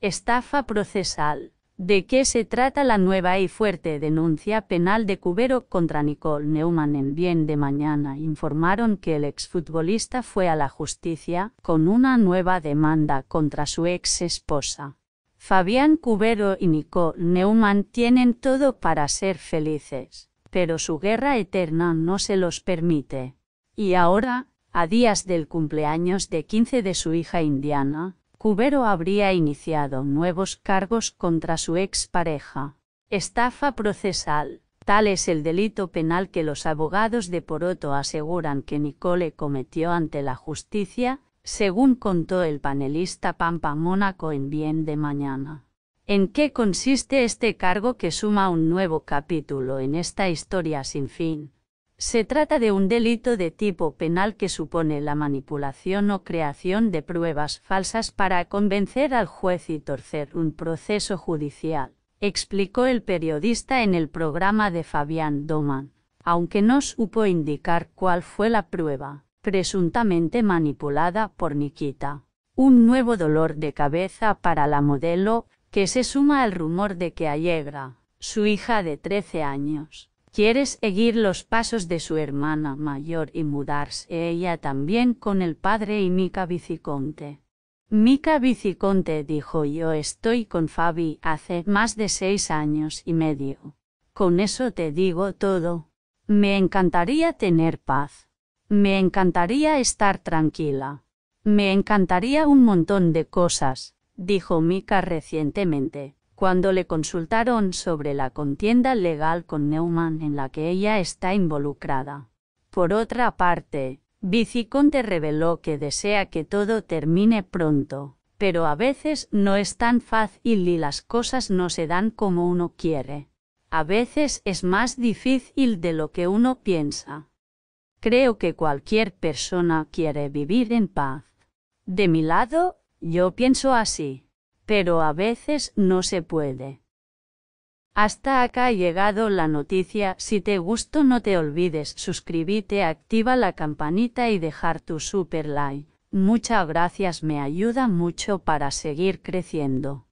Estafa procesal. ¿De qué se trata la nueva y fuerte denuncia penal de Cubero contra Nicole Neumann en Bien de Mañana? Informaron que el exfutbolista fue a la justicia con una nueva demanda contra su ex esposa. Fabián Cubero y Nicole Neumann tienen todo para ser felices, pero su guerra eterna no se los permite. Y ahora, a días del cumpleaños de 15 de su hija Indiana, Cubero habría iniciado nuevos cargos contra su ex pareja. Estafa procesal. Tal es el delito penal que los abogados de Poroto aseguran que Nicole cometió ante la justicia, según contó el panelista Pampa Mónaco en Bien de Mañana. ¿En qué consiste este cargo que suma un nuevo capítulo en esta historia sin fin? Se trata de un delito de tipo penal que supone la manipulación o creación de pruebas falsas para convencer al juez y torcer un proceso judicial, explicó el periodista en el programa de Fabián Doman, aunque no supo indicar cuál fue la prueba, presuntamente manipulada por Nikita. Un nuevo dolor de cabeza para la modelo, que se suma al rumor de que Allegra, su hija de 13 años, Quieres seguir los pasos de su hermana mayor y mudarse ella también con el padre y Mica Viciconte. Mica Viciconte dijo yo estoy con Fabi hace más de seis años y medio. Con eso te digo todo. Me encantaría tener paz. Me encantaría estar tranquila. Me encantaría un montón de cosas, dijo Mica recientemente, cuando le consultaron sobre la contienda legal con Neumann en la que ella está involucrada. Por otra parte, Viciconte reveló que desea que todo termine pronto, pero a veces no es tan fácil y las cosas no se dan como uno quiere. A veces es más difícil de lo que uno piensa. Creo que cualquier persona quiere vivir en paz. De mi lado, yo pienso así pero a veces no se puede. Hasta acá ha llegado la noticia, si te gustó no te olvides suscribirte, activa la campanita y dejar tu super like. Muchas gracias, me ayuda mucho para seguir creciendo.